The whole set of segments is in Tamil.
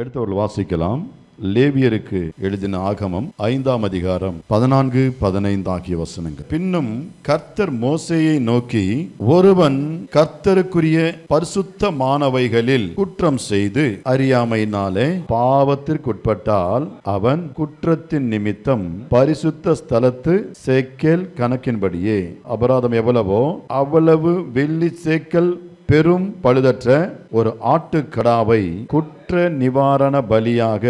எடுத்தவர்கள் வாசிக்கலாம் லேவியருக்கு எழுதின ஆகமம் ஐந்தாம் அதிகாரம் பதினான்கு பதினைந்து ஆகிய வசனங்கள் பின்னும் கர்த்தர் மோசையை நோக்கி ஒருவன் கர்த்தருக்குரிய பரிசுத்த மாணவைகளில் குற்றம் செய்து அறியாமையினாலே பாவத்திற்குட்பட்டால் அவன் குற்றத்தின் நிமித்தம் பரிசுத்த ஸ்தலத்து சேக்கல் கணக்கின்படியே அபராதம் எவ்வளவோ அவ்வளவு வெள்ளி சேக்கல் பெரும் பழுதற்ற ஒரு ஆட்டுக்கடாவை குற்ற நிவாரண பலியாக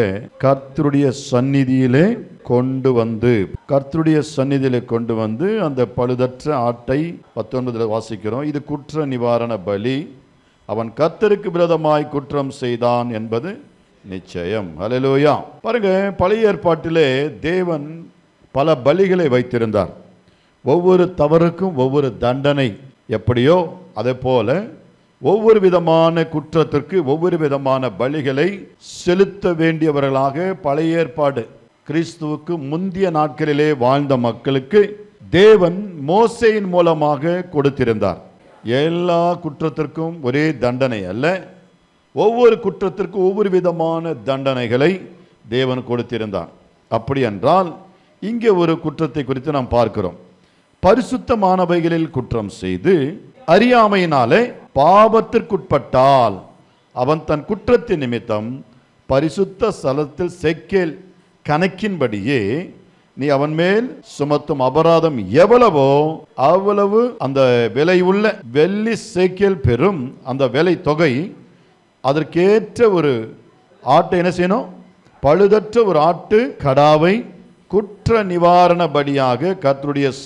கர்த்தருடைய சந்நிதியிலே கொண்டு வந்து கர்த்தருடைய சந்நிதியிலே கொண்டு வந்து அந்த பழுதற்ற ஆட்டை பத்தொன்பதுல வாசிக்கிறோம் இது குற்ற நிவாரண பலி அவன் கர்த்தருக்கு விரோதமாய் குற்றம் செய்தான் என்பது நிச்சயம் அலலோயா பாருங்க பழைய ஏற்பாட்டிலே தேவன் பல பலிகளை வைத்திருந்தார் ஒவ்வொரு தவறுக்கும் ஒவ்வொரு தண்டனை எப்படியோ அதே போல ஒவ்வொரு விதமான குற்றத்திற்கு ஒவ்வொரு விதமான பலிகளை செலுத்த வேண்டியவர்களாக பழைய ஏற்பாடு கிறிஸ்துவுக்கு முந்தைய நாட்களிலே வாழ்ந்த மக்களுக்கு தேவன் மோசையின் மூலமாக கொடுத்திருந்தார் எல்லா குற்றத்திற்கும் ஒரே தண்டனை அல்ல ஒவ்வொரு குற்றத்திற்கும் ஒவ்வொரு விதமான தண்டனைகளை தேவன் கொடுத்திருந்தார் அப்படி என்றால் இங்கே ஒரு குற்றத்தை குறித்து நாம் பார்க்கிறோம் பரிசுத்தமானவைகளில் குற்றம் செய்து அறியாமையினாலே பாவத்திற்குட்பட்டால் அவன் தன் குற்றத்தின் நிமித்தம் பரிசுத்த ஸ்தலத்தில் செக்கேல் கணக்கின்படியே நீ அவன் மேல் சுமத்தும் அபராதம் எவ்வளவோ அவ்வளவு அந்த விலை உள்ள வெள்ளி சேக்கியல் பெறும் அந்த விலை தொகை அதற்கேற்ற ஒரு ஆட்டை என்ன செய்யணும் பழுதற்ற ஒரு ஆட்டு கடாவை குற்ற நிவாரண பலியாக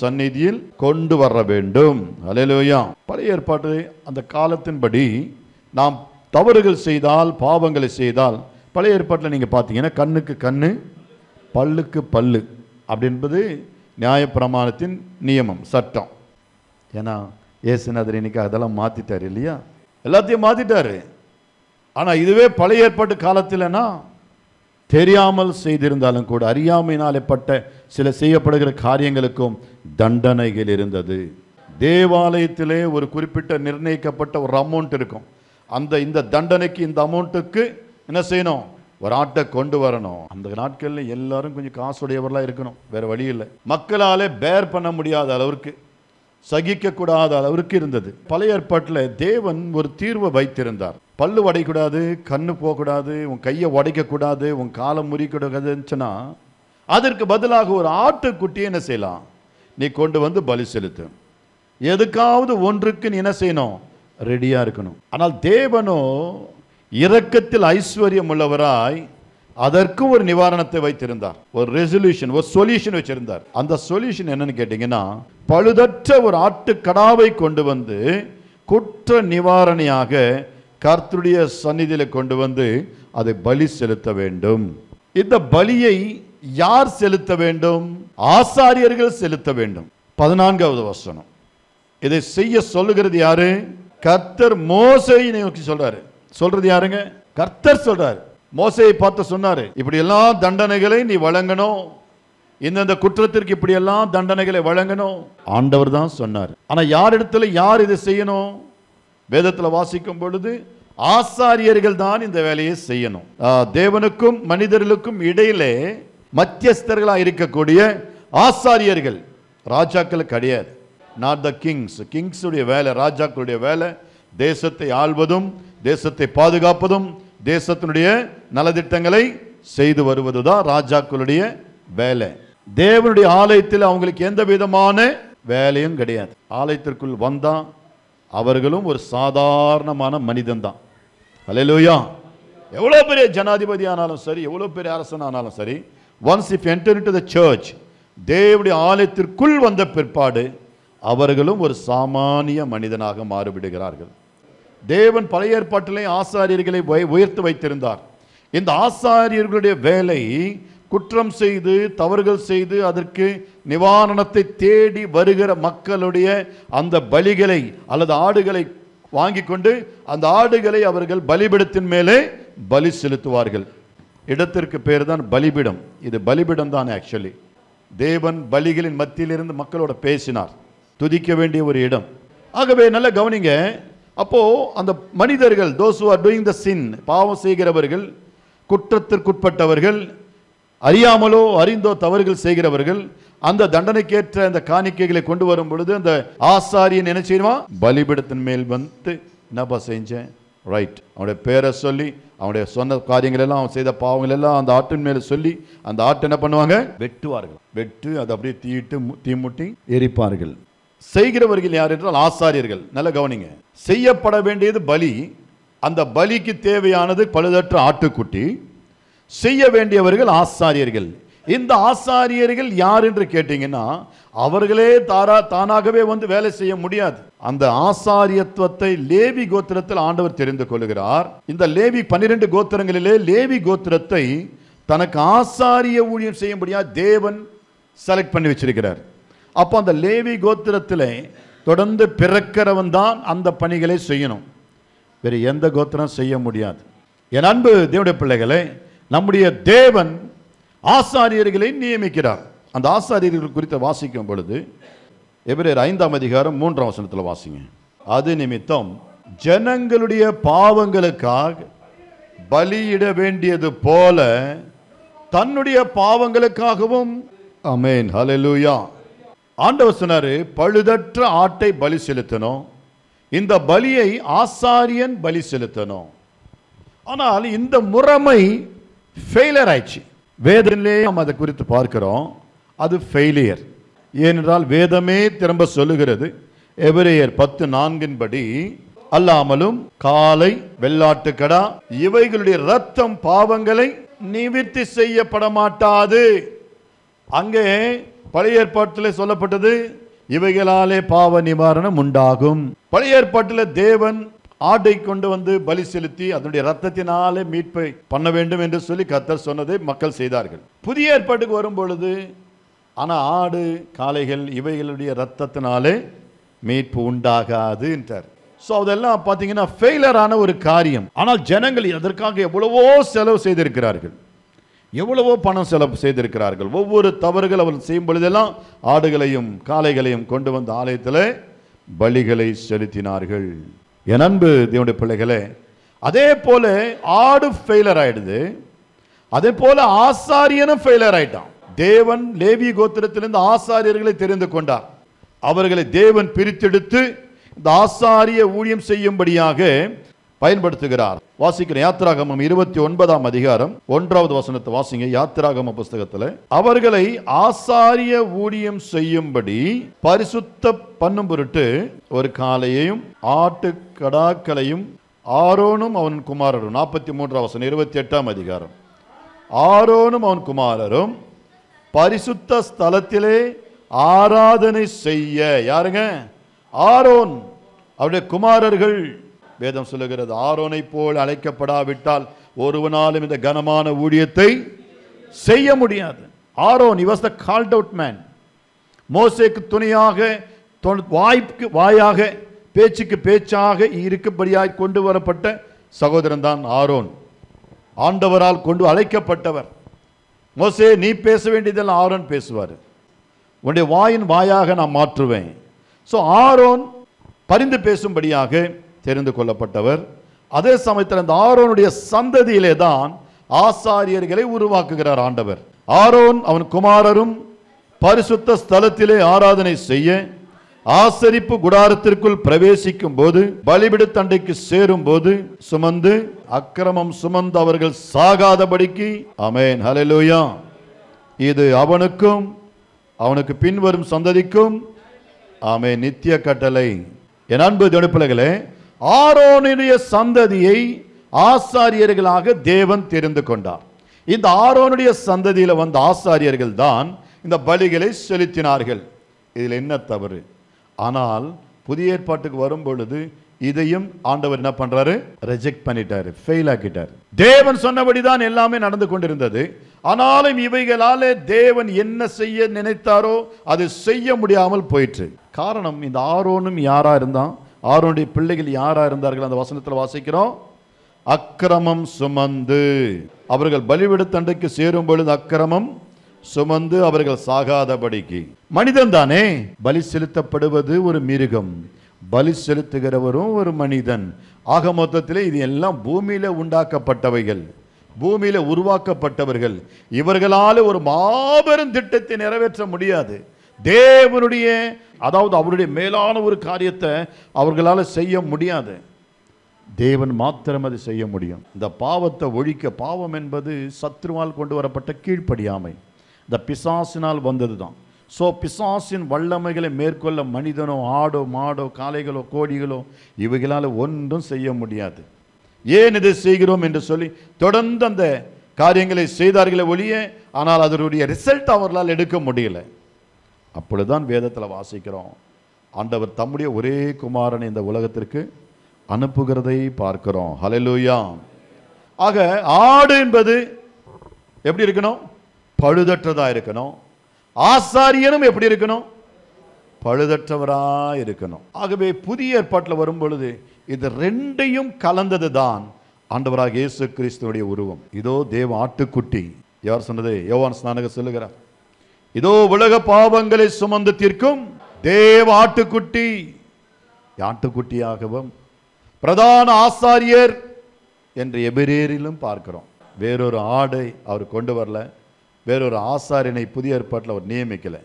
சந்நிதியில் கொண்டு வர வேண்டும் அலையிலோயா பழைய ஏற்பாட்டு அந்த காலத்தின்படி நாம் தவறுகள் செய்தால் பாவங்களை செய்தால் பழைய ஏற்பாட்டில் நீங்கள் பார்த்தீங்கன்னா கண்ணுக்கு கண்ணு பல்லுக்கு பல்லு அப்படின்பது நியாயப்பிரமாணத்தின் நியமம் சட்டம் ஏன்னா ஏசுநாதர் இன்னைக்கு அதெல்லாம் மாற்றிட்டார் இல்லையா எல்லாத்தையும் மாற்றிட்டார் ஆனால் இதுவே பழைய ஏற்பாட்டு காலத்தில்னா தெரியாமல் செய்திருந்தாலும் கூட அறியாமையினால் பட்ட சில செய்யப்படுகிற காரியங்களுக்கும் தண்டனைகள் இருந்தது தேவாலயத்திலே ஒரு குறிப்பிட்ட நிர்ணயிக்கப்பட்ட ஒரு அமௌண்ட் இருக்கும் அந்த இந்த தண்டனைக்கு இந்த அமௌண்ட்டுக்கு என்ன செய்யணும் ஒரு ஆட்டை கொண்டு வரணும் அந்த நாட்களில் எல்லாரும் கொஞ்சம் காசுடையவர்களாக இருக்கணும் வேறு வழி இல்லை மக்களாலே பேர் பண்ண முடியாத அளவிற்கு சகிக்கக்கூடாத அளவிற்கு இருந்தது பழைய ஏற்பாட்டில் தேவன் ஒரு தீர்வை வைத்திருந்தார் பல்லு உடைக்கூடாது கண்ணு போகக்கூடாது உன் கையை உடைக்கக்கூடாது உன் காலை முறிக்கூடாதுன்னு சொன்னால் அதற்கு பதிலாக ஒரு ஆட்டுக்குட்டியை என்ன செய்யலாம் நீ கொண்டு வந்து பலி செலுத்து எதுக்காவது ஒன்றுக்கு நீ என்ன செய்யணும் ரெடியாக இருக்கணும் ஆனால் தேவனோ இரக்கத்தில் ஐஸ்வர்யம் உள்ளவராய் அதற்கும் ஒரு நிவாரணத்தை வைத்திருந்தார் ஒரு ரெசல்யூஷன் ஒரு சொல்யூஷன் வச்சிருந்தார் அந்த சொல்யூஷன் என்னன்னு கேட்டீங்கன்னா பழுதற்ற ஒரு ஆட்டுக்கடாவை கொண்டு வந்து குற்ற நிவாரணியாக கர்த்தருடைய சந்நிதியில் கொண்டு வந்து அதை பலி செலுத்த வேண்டும் இந்த பலியை யார் செலுத்த வேண்டும் ஆசாரியர்கள் செலுத்த வேண்டும் பதினான்காவது வசனம் இதை செய்ய சொல்லுகிறது யாரு கர்த்தர் மோசை நோக்கி சொல்றாரு சொல்றது யாருங்க கர்த்தர் சொல்றாரு மோசையை பார்த்து சொன்னார் இப்படியெல்லாம் தண்டனைகளை நீ வழங்கணும் இந்தந்த குற்றத்திற்கு இப்படியெல்லாம் தண்டனைகளை வழங்கணும் ஆண்டவர் தான் சொன்னார் ஆனால் யார் இடத்துல யார் இதை செய்யணும் வேதத்தில் வாசிக்கும் பொழுது ஆசாரியர்கள் தான் இந்த வேலையை செய்யணும் தேவனுக்கும் மனிதர்களுக்கும் இடையிலே மத்தியஸ்தர்களாக இருக்கக்கூடிய ஆசாரியர்கள் ராஜாக்கள் கிடையாது நாட் த கிங்ஸ் கிங்ஸுடைய வேலை ராஜாக்களுடைய வேலை தேசத்தை ஆள்வதும் தேசத்தை பாதுகாப்பதும் தேசத்தினுடைய நலத்திட்டங்களை செய்து வருவதுதான் ராஜாக்களுடைய வேலை தேவனுடைய ஆலயத்தில் அவங்களுக்கு எந்த விதமான வேலையும் கிடையாது ஆலயத்திற்குள் வந்தா அவர்களும் ஒரு சாதாரணமான மனிதன் தான் அலையிலோயா எவ்வளோ பெரிய ஜனாதிபதி ஆனாலும் சரி எவ்வளோ பெரிய அரசன் ஆனாலும் சரி once if enter to the church தேவனுடைய ஆலயத்திற்குள் வந்த பிற்பாடு அவர்களும் ஒரு சாமானிய மனிதனாக மாறிவிடுகிறார்கள் தேவன் பழைய ஏற்பாட்டிலே ஆசாரியர்களை உயர்த்து வைத்திருந்தார் இந்த ஆசாரியர்களுடைய வேலை குற்றம் செய்து தவறுகள் செய்து அதற்கு நிவாரணத்தை தேடி வருகிற மக்களுடைய அந்த பலிகளை அல்லது ஆடுகளை வாங்கி கொண்டு அந்த ஆடுகளை அவர்கள் பலிபிடத்தின் மேலே பலி செலுத்துவார்கள் இடத்திற்கு பேர் தான் பலிபிடம் இது பலிபிடம் தான் ஆக்சுவலி தேவன் பலிகளின் மத்தியிலிருந்து மக்களோட பேசினார் துதிக்க வேண்டிய ஒரு இடம் ஆகவே நல்ல கவனிங்க அப்போது அந்த மனிதர்கள் those are doing the sin பாவம் செய்கிறவர்கள் குற்றத்திற்குட்பட்டவர்கள் அறியாமலோ அறிந்தோ தவறுகள் செய்கிறவர்கள் அந்த தண்டனைக்கேற்ற அந்த காணிக்கைகளை கொண்டு வரும் பொழுது அந்த ஆசாரியன் என்ன செய்வான் பலிபிடத்தின் மேல் வந்து என்னப்பா செஞ்சேன் ரைட் அவனுடைய பேரை சொல்லி அவனுடைய சொன்ன காரியங்கள் எல்லாம் அவன் செய்த பாவங்கள் எல்லாம் அந்த ஆட்டின் மேலே சொல்லி அந்த ஆட்டை என்ன பண்ணுவாங்க வெட்டுவார்கள் வெட்டு அதை அப்படியே தீட்டு தீ முட்டி எரிப்பார்கள் செய்கிறவர்கள் யார் என்றால் ஆசாரியர்கள் நல்ல கவனிங்க செய்யப்பட வேண்டியது பலி அந்த பலிக்கு தேவையானது பழுதற்ற ஆட்டுக்குட்டி செய்ய வேண்டியவர்கள் ஆசாரியர்கள் இந்த ஆசாரியர்கள் யார் என்று கேட்டீங்கன்னா அவர்களே தாரா தானாகவே வந்து வேலை செய்ய முடியாது அந்த ஆசாரியத்துவத்தை லேவி கோத்திரத்தில் ஆண்டவர் தெரிந்து கொள்கிறார் இந்த லேவி பன்னிரெண்டு கோத்திரங்களிலே லேவி கோத்திரத்தை தனக்கு ஆசாரிய ஊழியம் செய்யும்படியா தேவன் செலக்ட் பண்ணி வச்சிருக்கிறார் அப்போ அந்த லேவி கோத்திரத்தில் தொடர்ந்து பிறக்கிறவன் தான் அந்த பணிகளை செய்யணும் வேறு எந்த கோத்திரம் செய்ய முடியாது என் அன்பு தேவடைய பிள்ளைகளை நம்முடைய தேவன் ஆசாரியர்களை நியமிக்கிறார் அந்த ஆசாரியர்கள் குறித்து வாசிக்கும் பொழுது எப்படி ஐந்தாம் அதிகாரம் மூன்றாம் வசனத்தில் வாசிங்க அது நிமித்தம் ஜனங்களுடைய பாவங்களுக்காக பலியிட வேண்டியது போல தன்னுடைய பாவங்களுக்காகவும் அமேன் ஹலெலுயா ஆண்டவர் சொன்னார் பழுதற்ற ஆட்டை பலி செலுத்தணும் இந்த பலியை ஆசாரியன் பலி செலுத்தணும் ஆனால் இந்த முறைமை ஃபெயிலியர் ஆயிடுச்சு வேதனிலே நம்ம அதை குறித்து பார்க்கிறோம் அது ஃபெயிலியர் ஏனென்றால் வேதமே திரும்ப சொல்லுகிறது எவரேயர் பத்து நான்கின்படி அல்லாமலும் காலை வெள்ளாட்டுக்கடா இவைகளுடைய ரத்தம் பாவங்களை நிவர்த்தி செய்யப்பட மாட்டாது அங்கே பழைய ஏற்பாட்டிலே சொல்லப்பட்டது இவைகளாலே பாவ நிவாரணம் உண்டாகும் பழைய ஏற்பாட்டில் தேவன் ஆடை கொண்டு வந்து பலி செலுத்தி அதனுடைய ரத்தத்தினாலே மீட்பை பண்ண வேண்டும் என்று சொல்லி கத்தர் சொன்னதை மக்கள் செய்தார்கள் புதிய ஏற்பாட்டுக்கு வரும் பொழுது ஆனால் ஆடு காளைகள் இவைகளுடைய ரத்தத்தினாலே மீட்பு உண்டாகாதுன்றார் ஸோ அதெல்லாம் பார்த்தீங்கன்னா ஃபெயிலரான ஒரு காரியம் ஆனால் ஜனங்கள் அதற்காக எவ்வளவோ செலவு செய்திருக்கிறார்கள் எவ்வளவோ பணம் செலவு செய்திருக்கிறார்கள் ஒவ்வொரு தவறுகள் அவர்கள் செய்யும் பொழுதெல்லாம் ஆடுகளையும் காளைகளையும் கொண்டு வந்த ஆலயத்தில் பலிகளை செலுத்தினார்கள் என் அன்பு தேவனுடைய பிள்ளைகளே அதே போல ஆடு ஃபெயிலர் ஆயிடுது அதே போல ஆசாரியனும் ஃபெயிலர் ஆயிட்டான் தேவன் லேவி கோத்திரத்திலிருந்து ஆசாரியர்களை தெரிந்து கொண்டார் அவர்களை தேவன் பிரித்தெடுத்து இந்த ஆசாரிய ஊழியம் செய்யும்படியாக பயன்படுத்துகிறார் வாசிக்கிற யாத்திராகமம் இருபத்தி ஒன்பதாம் அதிகாரம் ஒன்றாவது வசனத்தை வாசிங்க யாத்திராகம புஸ்தகத்தில் அவர்களை ஆசாரிய ஊழியம் செய்யும்படி பரிசுத்த பண்ணும் பொருட்டு ஒரு காலையையும் ஆட்டு கடாக்களையும் ஆரோனும் அவன் குமாரரும் நாற்பத்தி மூன்றாம் வசனம் இருபத்தி எட்டாம் அதிகாரம் ஆரோனும் அவன் குமாரரும் பரிசுத்த ஸ்தலத்திலே ஆராதனை செய்ய யாருங்க ஆரோன் அவருடைய குமாரர்கள் வேதம் சொல்லுகிறது ஆரோனை போல் அழைக்கப்படாவிட்டால் ஒருவனாலும் இந்த கனமான ஊழியத்தை செய்ய முடியாது Aaron he was the called out man மோசேக்கு துணையாக வாய்ப்புக்கு வாயாக பேச்சுக்கு பேச்சாக இருக்கும்படியாக கொண்டு வரப்பட்ட சகோதரன் தான் ஆரோன் ஆண்டவரால் கொண்டு அழைக்கப்பட்டவர் மோசே நீ பேச வேண்டியதெல்லாம் ஆரோன் பேசுவார் உன்னுடைய வாயின் வாயாக நான் மாற்றுவேன் ஸோ ஆரோன் பரிந்து பேசும்படியாக தெரிந்து கொள்ளப்பட்டவர் அதே சமயத்தில் அந்த ஆரோனுடைய சந்ததியிலே தான் ஆசாரியர்களை உருவாக்குகிறார் ஆண்டவர் ஆரோன் அவன் குமாரரும் பரிசுத்த ஸ்தலத்திலே ஆராதனை செய்ய ஆசரிப்பு குடாரத்திற்குள் பிரவேசிக்கும் போது பலிபிடு தண்டைக்கு சேரும் போது சுமந்து அக்கிரமம் சுமந்து அவர்கள் சாகாதபடிக்கு அமேன் ஹலலூயா இது அவனுக்கும் அவனுக்கு பின்வரும் சந்ததிக்கும் ஆமே நித்திய கட்டளை என் அன்பு தொடுப்பிலகளே ஆரோனுடைய சந்ததியை ஆசாரியர்களாக தேவன் தெரிந்து கொண்டார் இந்த ஆரோனுடைய சந்ததியில் வந்த ஆசாரியர்கள் தான் இந்த பலிகளை செலுத்தினார்கள் இதில் என்ன தவறு ஆனால் புதிய ஏற்பாட்டுக்கு வரும் பொழுது இதையும் ஆண்டவர் என்ன பண்றாரு ரெஜெக்ட் பண்ணிட்டாரு ஃபெயில் ஆக்கிட்டார் தேவன் சொன்னபடிதான் எல்லாமே நடந்து கொண்டிருந்தது ஆனாலும் இவைகளாலே தேவன் என்ன செய்ய நினைத்தாரோ அது செய்ய முடியாமல் போயிற்று காரணம் இந்த ஆரோனும் யாரா இருந்தான் ஆரோனுடைய பிள்ளைகள் யாராக இருந்தார்கள் அந்த வசனத்தில் வாசிக்கிறோம் அக்கிரமம் சுமந்து அவர்கள் பலிவிடுத்தண்டுக்கு சேரும் பொழுது அக்கிரமம் சுமந்து அவர்கள் சாகாதபடிக்கு மனிதன் தானே பலி செலுத்தப்படுவது ஒரு மிருகம் பலி செலுத்துகிறவரும் ஒரு மனிதன் ஆக மொத்தத்தில் இது எல்லாம் பூமியில் உண்டாக்கப்பட்டவைகள் பூமியில் உருவாக்கப்பட்டவர்கள் இவர்களால் ஒரு மாபெரும் திட்டத்தை நிறைவேற்ற முடியாது தேவனுடைய அதாவது அவருடைய மேலான ஒரு காரியத்தை அவர்களால் செய்ய முடியாது தேவன் மாத்திரம் அது செய்ய முடியும் இந்த பாவத்தை ஒழிக்க பாவம் என்பது சத்ருவால் கொண்டு வரப்பட்ட கீழ்ப்படியாமை இந்த பிசாசினால் வந்தது தான் ஸோ பிசாசின் வல்லமைகளை மேற்கொள்ள மனிதனோ ஆடோ மாடோ காளைகளோ கோடிகளோ இவைகளால் ஒன்றும் செய்ய முடியாது ஏன் இதை செய்கிறோம் என்று சொல்லி தொடர்ந்து அந்த காரியங்களை செய்தார்களே ஒழிய ஆனால் அதனுடைய ரிசல்ட் அவர்களால் எடுக்க முடியலை அப்பொழுதுதான் வேதத்தில் வாசிக்கிறோம் ஆண்டவர் தம்முடைய ஒரே குமாரனை இந்த உலகத்திற்கு அனுப்புகிறதை பார்க்கிறோம் ஹலலூயா ஆக ஆடு என்பது எப்படி இருக்கணும் பழுதற்றதாக இருக்கணும் ஆசாரியனும் எப்படி இருக்கணும் பழுதற்றவராக இருக்கணும் ஆகவே புதிய ஏற்பாட்டில் வரும் பொழுது இது ரெண்டையும் கலந்தது தான் ஆண்டவராக இயேசு கிறிஸ்துவனுடைய உருவம் இதோ தேவ ஆட்டுக்குட்டி யார் சொன்னது யோவான் ஸ்நானக சொல்லுகிறார் இதோ உலக பாவங்களை சுமந்து தீர்க்கும் தேவ ஆட்டுக்குட்டி ஆட்டுக்குட்டியாகவும் பிரதான ஆசாரியர் என்று எபிரேரிலும் பார்க்கிறோம் வேறொரு ஆடை அவர் கொண்டு வரல வேறொரு ஆசாரியனை புதிய ஏற்பாட்டில் அவர் நியமிக்கலை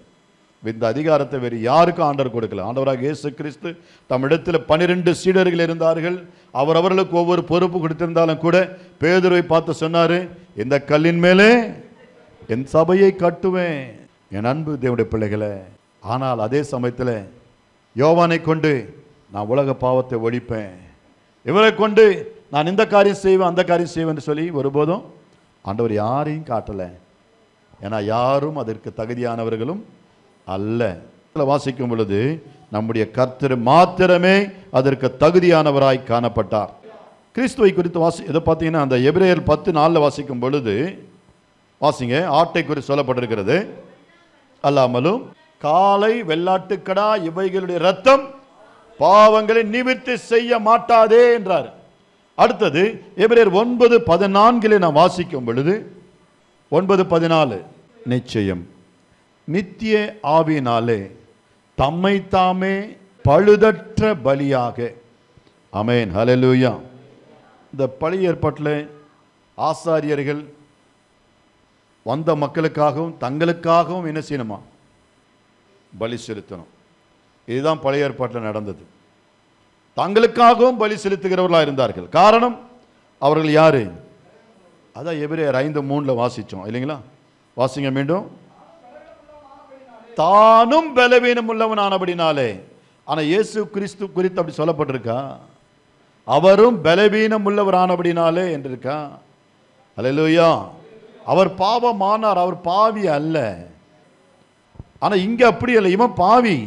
இந்த அதிகாரத்தை வேறு யாருக்கும் ஆண்டவர் கொடுக்கல ஆண்டவராக இயேசு கிறிஸ்து தம்மிடத்தில் பன்னிரெண்டு சீடர்கள் இருந்தார்கள் அவர் அவர்களுக்கு ஒவ்வொரு பொறுப்பு கொடுத்திருந்தாலும் கூட பேதுரை பார்த்து சொன்னார் இந்த கல்லின் மேலே என் சபையை கட்டுவேன் என் அன்பு தேவடைய பிள்ளைகளை ஆனால் அதே சமயத்தில் யோவானை கொண்டு நான் உலக பாவத்தை ஒழிப்பேன் இவரை கொண்டு நான் இந்த காரியம் செய்வேன் அந்த காரியம் செய்வேன் சொல்லி ஒருபோதும் ஆண்டவர் யாரையும் காட்டலை ஏன்னா யாரும் அதற்கு தகுதியானவர்களும் அல்ல வாசிக்கும் பொழுது நம்முடைய கர்த்தர் மாத்திரமே அதற்கு தகுதியானவராய் காணப்பட்டார் கிறிஸ்துவை குறித்து வாசி இதை பார்த்தீங்கன்னா அந்த எபிரேயர் பத்து நாளில் வாசிக்கும் பொழுது வாசிங்க ஆட்டை குறித்து சொல்லப்பட்டிருக்கிறது அல்லாமலும் காலை வெள்ளாட்டுக்கடா இவைகளுடைய ரத்தம் பாவங்களை நிவிற்த்தி செய்ய மாட்டாதே என்றார் அடுத்தது எபிரேர் ஒன்பது பதினான்கிலே நாம் வாசிக்கும் பொழுது ஒன்பது பதினாலு நிச்சயம் நித்திய ஆவினாலே தம்மை தாமே பழுதற்ற பலியாக அமேன் ஹலலூயா இந்த பழைய ஏற்பாட்டில் ஆசாரியர்கள் வந்த மக்களுக்காகவும் தங்களுக்காகவும் என்ன செய்யணுமா பலி செலுத்தணும் இதுதான் பழைய ஏற்பாட்டில் நடந்தது தங்களுக்காகவும் பலி செலுத்துகிறவர்களாக இருந்தார்கள் காரணம் அவர்கள் யார் அதான் எபிரேயர் ஐந்து மூணில் வாசித்தோம் இல்லைங்களா வாசிங்க மீண்டும் தானும் பலவீனம் உள்ளவன் ஆனபடினாலே ஆனால் இயேசு கிறிஸ்து குறித்து அப்படி சொல்லப்பட்டிருக்கா அவரும் பலவீனம் உள்ளவர் ஆனபடினாலே என்று இருக்கா அலையிலோயா அவர் பாவமானார் அவர் பாவி அல்ல ஆனால் இங்கே அப்படி இல்லை இவன் பாவி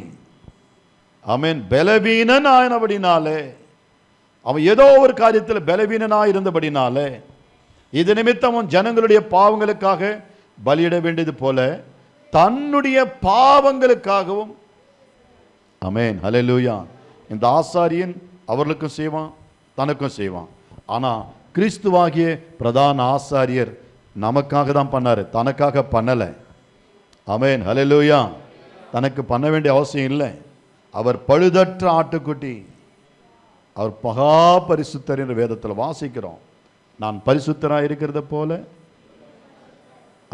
அவன் பலவீனன் ஆயினபடினாலே அவன் ஏதோ ஒரு காரியத்தில் பலவீனனாக இருந்தபடினாலே இது நிமித்தம் அவன் ஜனங்களுடைய பாவங்களுக்காக பலியிட வேண்டியது போல தன்னுடைய பாவங்களுக்காகவும் அமேன் லூயா இந்த ஆசாரியன் அவர்களுக்கும் செய்வான் தனக்கும் செய்வான் ஆனால் கிறிஸ்துவாகிய பிரதான ஆசாரியர் நமக்காக தான் பண்ணார் தனக்காக பண்ணலை அமேன் ஹலெலூயா தனக்கு பண்ண வேண்டிய அவசியம் இல்லை அவர் பழுதற்ற ஆட்டுக்குட்டி அவர் பகா பரிசுத்தர் என்று வேதத்தில் வாசிக்கிறோம் நான் பரிசுத்தராக இருக்கிறத போல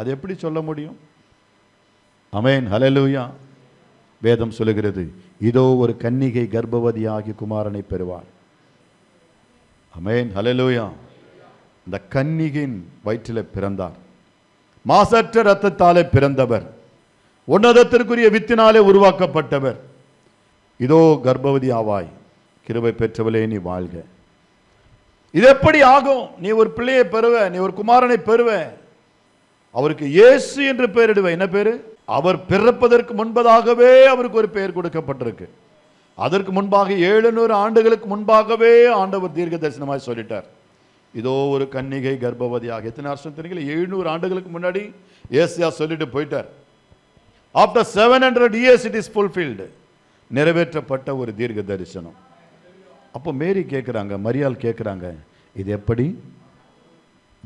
அது எப்படி சொல்ல முடியும் அமேன் ஹலெலூயா வேதம் சொல்லுகிறது இதோ ஒரு கன்னிகை கர்ப்பவதியாகி குமாரனை பெறுவார் அமேன் ஹலெலூயா இந்த கன்னிகையின் வயிற்றில் பிறந்தார் மாசற்ற ரத்தத்தாலே பிறந்தவர் உன்னதத்திற்குரிய வித்தினாலே உருவாக்கப்பட்டவர் இதோ கர்ப்பவதி ஆவாய் கிருபை பெற்றவளே நீ வாழ்க இது எப்படி ஆகும் நீ ஒரு பிள்ளையை பெறுவ நீ ஒரு குமாரனை பெறுவ அவருக்கு இயேசு என்று பெயரிடுவ என்ன பேரு அவர் பிறப்பதற்கு முன்பதாகவே அவருக்கு ஒரு பெயர் கொடுக்கப்பட்டிருக்கு அதற்கு முன்பாக ஏழுநூறு ஆண்டுகளுக்கு முன்பாகவே ஆண்டவர் தீர்க்க தரிசனமாக சொல்லிட்டார் இதோ ஒரு கன்னிகை கர்ப்பவதியாக எத்தனை வருஷம் தெரியல எழுநூறு ஆண்டுகளுக்கு முன்னாடி ஏசியா சொல்லிட்டு போயிட்டார் after seven hundred years it is fulfilled நிறைவேற்றப்பட்ட ஒரு தீர்க்க தரிசனம் அப்போ மேரி கேட்குறாங்க மரியால் கேட்குறாங்க இது எப்படி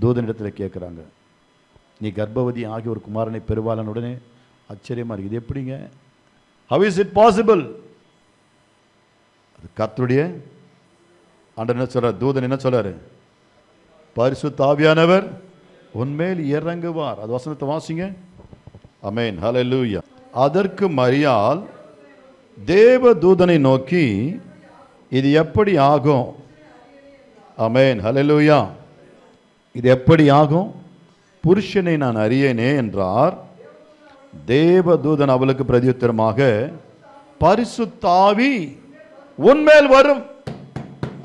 தூதனிடத்தில் கேட்குறாங்க நீ கர்ப்பவதி ஆகிய ஒரு குமாரனை பெருவாளனுடனே ஆச்சரியமாக இருக்கு இது எப்படிங்க ஹவ் இஸ் இட் பாசிபிள் அது கத்துடைய அண்டர் என்ன சொல்கிறார் தூதன் என்ன சொல்கிறார் பரிசு தாவியானவர் உன்மேல் இறங்குவார் அது வசனத்தை வாசிங்க அமேன் ஹலே லூயா அதற்கு மரியால் தேவ தூதனை நோக்கி இது எப்படி ஆகும் அமேன் லூயா இது எப்படி ஆகும் புருஷனை நான் அறியேனே என்றார் தேவதூதன் அவளுக்கு பிரதியுத்தரமாக தாவி உன்மேல் வரும்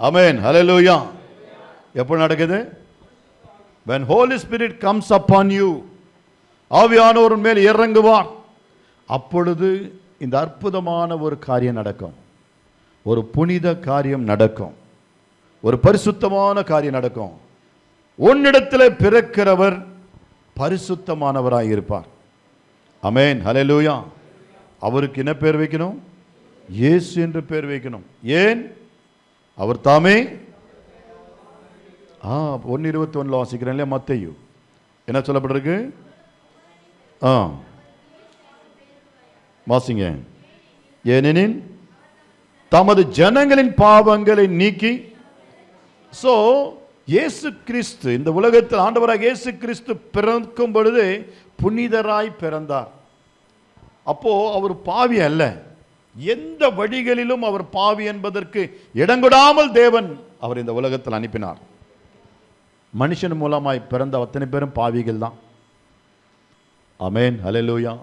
அமேன் ஹலலூயா எப்போ நடக்குது when holy spirit comes upon you ஆவியானவரின் மேல் இறங்குவார் அப்பொழுது இந்த அற்புதமான ஒரு காரியம் நடக்கும் ஒரு புனித காரியம் நடக்கும் ஒரு பரிசுத்தமான காரியம் நடக்கும் உன்னிடத்தில் பிறக்கிறவர் பரிசுத்தமானவராக இருப்பார் அமேன் ஹலலூயா அவருக்கு என்ன பேர் வைக்கணும் இயேசு என்று பேர் வைக்கணும் ஏன் அவர் தாமே ஆ ஒன்று இருபத்தி ஒன்றில் வாசிக்கிறேன் இல்லையா என்ன சொல்லப்பட்டிருக்கு ஆ வாசிங்க ஏனெனில் தமது ஜனங்களின் பாவங்களை நீக்கி ஸோ இயேசு கிறிஸ்து இந்த உலகத்தில் ஆண்டவராக இயேசு கிறிஸ்து பிறக்கும் பொழுது புனிதராய் பிறந்தார் அப்போது அவர் பாவி அல்ல எந்த வழிகளிலும் அவர் பாவி என்பதற்கு இடங்கொடாமல் தேவன் அவர் இந்த உலகத்தில் அனுப்பினார் மனுஷன் மூலமாய் பிறந்த அத்தனை பேரும் பாவிகள் தான் அமேன் ஹலலூயா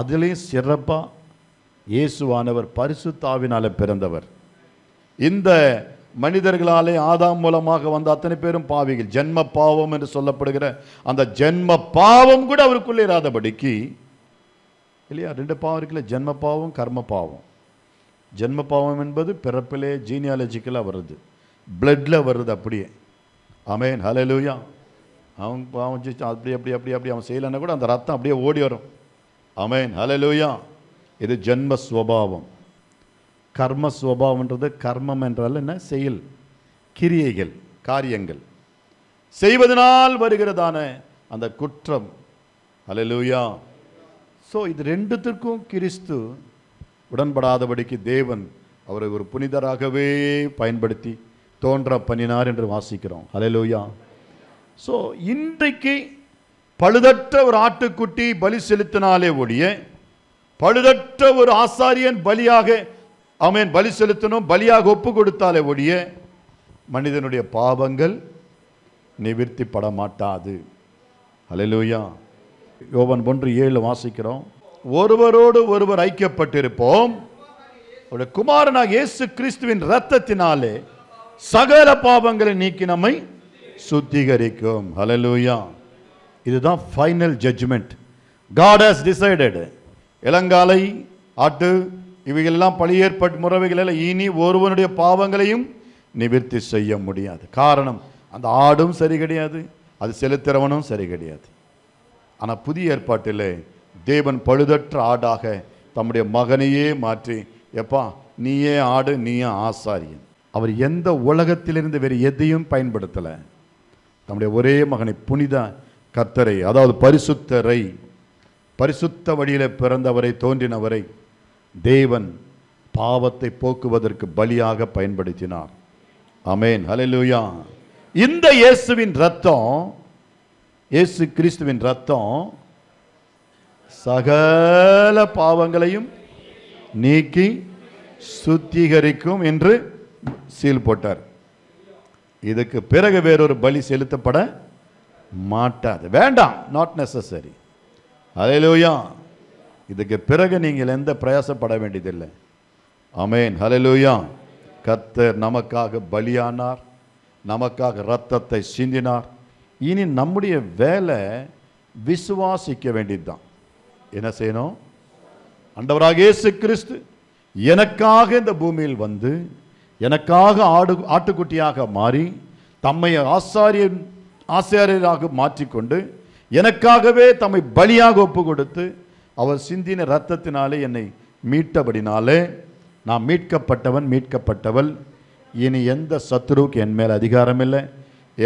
அதுலேயும் சிறப்பாக இயேசுவானவர் பரிசுத்தாவினால் பிறந்தவர் இந்த மனிதர்களாலே ஆதாம் மூலமாக வந்த அத்தனை பேரும் பாவிகள் ஜென்ம பாவம் என்று சொல்லப்படுகிற அந்த ஜென்ம பாவம் கூட அவருக்குள்ளே இராதபடிக்கு இல்லையா ரெண்டு பாவம் இருக்குல்ல ஜென்ம பாவம் கர்ம பாவம் ஜென்ம பாவம் என்பது பிறப்பிலே ஜீனியாலஜிக்கலாக வருது பிளட்டில் வருது அப்படியே அமேன் ஹலலூயா அவன் அவன் அப்படி அப்படி அப்படி அப்படி அவன் செய்யலைன்னா கூட அந்த ரத்தம் அப்படியே ஓடி வரும் அமேன் ஹலலூயா இது ஜென்ம ஸ்வபாவம் கர்ம ஸ்வபாவம்ன்றது கர்மம் என்றால் என்ன செயல் கிரியைகள் காரியங்கள் செய்வதனால் வருகிறதான அந்த குற்றம் அலலூயா ஸோ இது ரெண்டுத்திற்கும் கிறிஸ்து உடன்படாதபடிக்கு தேவன் அவரை ஒரு புனிதராகவே பயன்படுத்தி தோன்ற பண்ணினார் என்று வாசிக்கிறோம் அலையலூயா ஸோ இன்றைக்கு பழுதற்ற ஒரு ஆட்டுக்குட்டி பலி செலுத்தினாலே ஒழிய பழுதற்ற ஒரு ஆசாரியன் பலியாக அவன் பலி செலுத்தணும் பலியாக ஒப்பு கொடுத்தாலே ஒழிய மனிதனுடைய பாவங்கள் நிவிற்த்தி பட மாட்டாது அலையலூயா யோவன் ஒன்று ஏழு வாசிக்கிறோம் ஒருவரோடு ஒருவர் ஐக்கியப்பட்டிருப்போம் குமாரனாக இயேசு கிறிஸ்துவின் ரத்தத்தினாலே சகல பாவங்களை நீக்கி நம்மை சுத்திகரிக்கும் ஹலலூயா இதுதான் final judgement God has decided இளங்காலை ஆட்டு இவையெல்லாம் பழியேற்பட்ட முறவைகளில் இனி ஒருவனுடைய பாவங்களையும் நிவர்த்தி செய்ய முடியாது காரணம் அந்த ஆடும் சரி கிடையாது அது செலுத்திறவனும் சரி கிடையாது ஆனால் புதிய ஏற்பாட்டில் தேவன் பழுதற்ற ஆடாக தம்முடைய மகனையே மாற்றி எப்பா நீயே ஆடு நீயே ஆசாரியன் அவர் எந்த உலகத்திலிருந்து வேறு எதையும் பயன்படுத்தலை நம்முடைய ஒரே மகனை புனித கர்த்தரை அதாவது பரிசுத்தரை பரிசுத்த வழியில் பிறந்தவரை தோன்றினவரை தேவன் பாவத்தை போக்குவதற்கு பலியாக பயன்படுத்தினார் அமேன் ஹலலூயா இந்த இயேசுவின் ரத்தம் இயேசு கிறிஸ்துவின் ரத்தம் சகல பாவங்களையும் நீக்கி சுத்திகரிக்கும் என்று சீல் போட்டார் இதுக்கு பிறகு வேறொரு பலி செலுத்தப்பட மாட்டாது வேண்டாம் நாட் நெசசரி லூயா இதுக்கு பிறகு நீங்கள் எந்த பிரயாசப்பட வேண்டியதில்லை அமேன் ஹலலூயா கத்தர் நமக்காக பலியானார் நமக்காக ரத்தத்தை சிந்தினார் இனி நம்முடைய வேலை விசுவாசிக்க வேண்டியது தான் என்ன செய்யணும் அண்டவராக இயேசு கிறிஸ்து எனக்காக இந்த பூமியில் வந்து எனக்காக ஆடு ஆட்டுக்குட்டியாக மாறி தம்மை ஆசாரியன் ஆசாரியராக மாற்றிக்கொண்டு எனக்காகவே தம்மை பலியாக ஒப்பு கொடுத்து அவர் சிந்தின இரத்தத்தினாலே என்னை மீட்டபடினாலே நான் மீட்கப்பட்டவன் மீட்கப்பட்டவள் இனி எந்த சத்ருவுக்கு என் மேல் அதிகாரமில்லை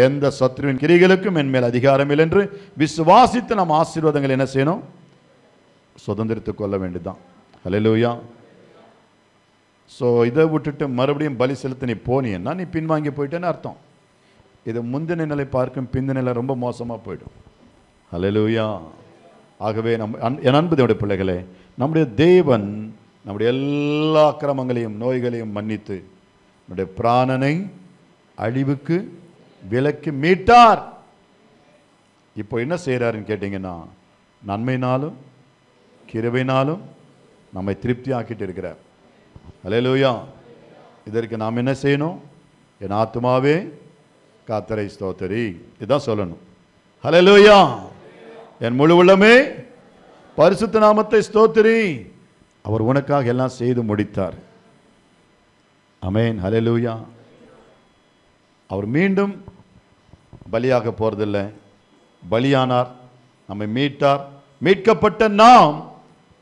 எந்த சத்ருவின் கிரிகளுக்கும் என் மேல் அதிகாரமில்லை என்று விசுவாசித்து நம் ஆசீர்வாதங்கள் என்ன செய்யணும் சுதந்திரத்து கொள்ள வேண்டிதான் ஹலோ ஸோ இதை விட்டுட்டு மறுபடியும் பலி செலுத்த நீ போனீன்னா நீ பின்வாங்கி போயிட்டேன்னு அர்த்தம் இது முந்தின நிலை பார்க்கும் பிந்தின நிலை ரொம்ப மோசமாக போயிடும் அலையலூயா ஆகவே நம் என் அன்புடைய பிள்ளைகளே நம்முடைய தேவன் நம்முடைய எல்லா அக்கிரமங்களையும் நோய்களையும் மன்னித்து நம்முடைய பிராணனை அழிவுக்கு விலக்கி மீட்டார் இப்போ என்ன செய்கிறாருன்னு கேட்டிங்கன்னா நன்மைனாலும் கிருவைனாலும் நம்மை திருப்தி ஆக்கிட்டு இருக்கிறார் அலையலூயா இதற்கு நாம் என்ன செய்யணும் என் ஆத்மாவே காத்தரை ஸ்தோத்தரி இதுதான் சொல்லணும் ஹலலூயா என் முழு உள்ளமே பரிசுத்த நாமத்தை ஸ்தோத்திரி அவர் உனக்காக எல்லாம் செய்து முடித்தார் அமேன் ஹலலூயா அவர் மீண்டும் பலியாக போறதில்லை பலியானார் நம்மை மீட்டார் மீட்கப்பட்ட நாம்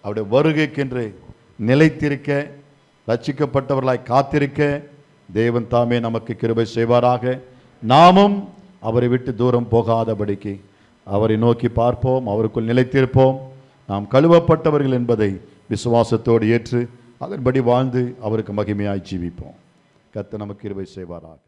அவருடைய வருகைக்கென்று நிலைத்திருக்க ரட்சிக்கப்பட்டவர்களாய் காத்திருக்க தேவன் தாமே நமக்கு கிருபை செய்வாராக நாமும் அவரை விட்டு தூரம் போகாதபடிக்கு அவரை நோக்கி பார்ப்போம் அவருக்குள் நிலைத்திருப்போம் நாம் கழுவப்பட்டவர்கள் என்பதை விசுவாசத்தோடு ஏற்று அதன்படி வாழ்ந்து அவருக்கு மகிமையாய் ஜீவிப்போம் கத்த நமக்கு கிருபை செய்வாராக